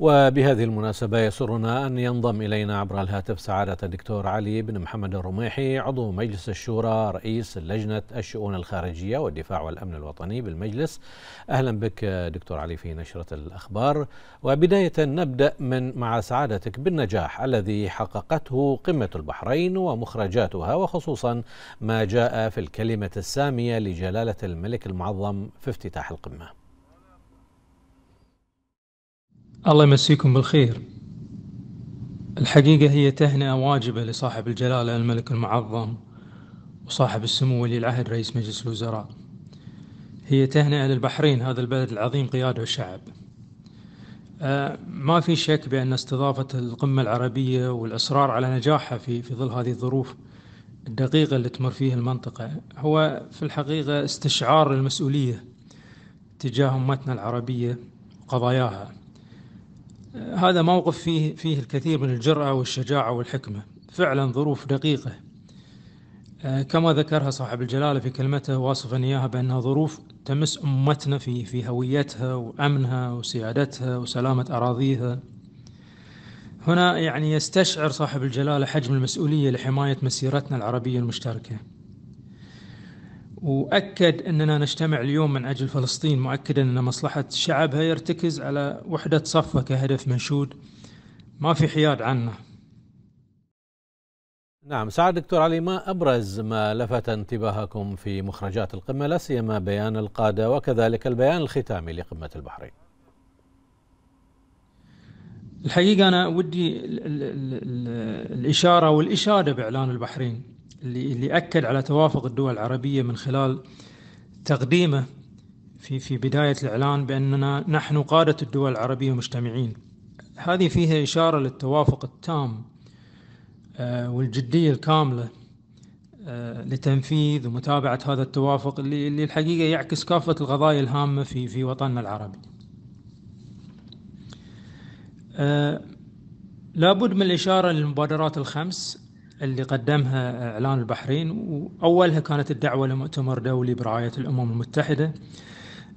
وبهذه المناسبة يسرنا أن ينضم إلينا عبر الهاتف سعادة الدكتور علي بن محمد الرميحي عضو مجلس الشورى رئيس لجنة الشؤون الخارجية والدفاع والأمن الوطني بالمجلس أهلا بك دكتور علي في نشرة الأخبار وبداية نبدأ من مع سعادتك بالنجاح الذي حققته قمة البحرين ومخرجاتها وخصوصا ما جاء في الكلمة السامية لجلالة الملك المعظم في افتتاح القمة الله يمسيكم بالخير الحقيقة هي تهنئة واجبة لصاحب الجلالة الملك المعظم وصاحب السمو ولي العهد رئيس مجلس الوزراء هي تهنئة للبحرين هذا البلد العظيم قياده الشعب آه، ما في شك بأن استضافة القمة العربية والإصرار على نجاحها في, في ظل هذه الظروف الدقيقة اللي تمر فيها المنطقة هو في الحقيقة استشعار المسؤولية تجاه أمتنا العربية وقضاياها هذا موقف فيه فيه الكثير من الجرأة والشجاعة والحكمة فعلا ظروف دقيقة آه، كما ذكرها صاحب الجلالة في كلمته واصفا إياها بأنها ظروف تمس أمتنا في في هويتها وأمنها وسيادتها وسلامة أراضيها هنا يعني يستشعر صاحب الجلالة حجم المسؤولية لحماية مسيرتنا العربية المشتركة واكد اننا نجتمع اليوم من اجل فلسطين مؤكدا ان مصلحه شعبها يرتكز على وحده صفه كهدف منشود ما في حياد عنه. نعم سعد دكتور علي ما ابرز ما لفت انتباهكم في مخرجات القمه لا سيما بيان القاده وكذلك البيان الختامي لقمه البحرين. الحقيقه انا ودي الاشاره والاشاده باعلان البحرين اللي اللي اكد على توافق الدول العربيه من خلال تقديمه في في بدايه الاعلان باننا نحن قاده الدول العربيه مجتمعين. هذه فيها اشاره للتوافق التام آه، والجديه الكامله آه، لتنفيذ ومتابعه هذا التوافق اللي اللي الحقيقه يعكس كافه القضايا الهامه في في وطننا العربي. آه، لابد من الإشارة للمبادرات الخمس اللي قدمها إعلان البحرين وأولها كانت الدعوة لمؤتمر دولي برعاية الأمم المتحدة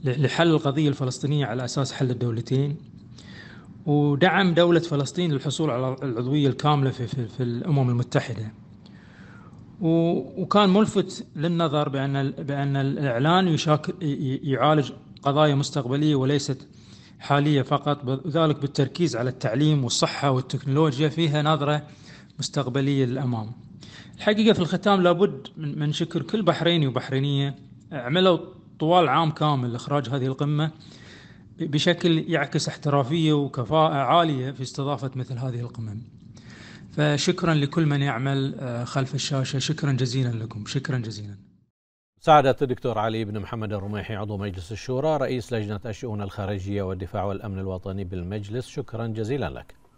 لحل القضية الفلسطينية على أساس حل الدولتين ودعم دولة فلسطين للحصول على العضوية الكاملة في, في, في الأمم المتحدة وكان ملفت للنظر بأن, بأن الإعلان يشاكل يعالج قضايا مستقبلية وليست حالية فقط ذلك بالتركيز على التعليم والصحة والتكنولوجيا فيها نظرة مستقبلية للأمام الحقيقة في الختام لابد من, من شكر كل بحريني وبحرينية عملوا طوال عام كامل لإخراج هذه القمة بشكل يعكس احترافية وكفاءة عالية في استضافة مثل هذه القمم فشكرا لكل من يعمل آه، خلف الشاشة شكرا جزيلا لكم شكرا جزيلا سعادة الدكتور علي بن محمد الرميحي عضو مجلس الشورى رئيس لجنة الشؤون الخارجية والدفاع والأمن الوطني بالمجلس شكرا جزيلا لك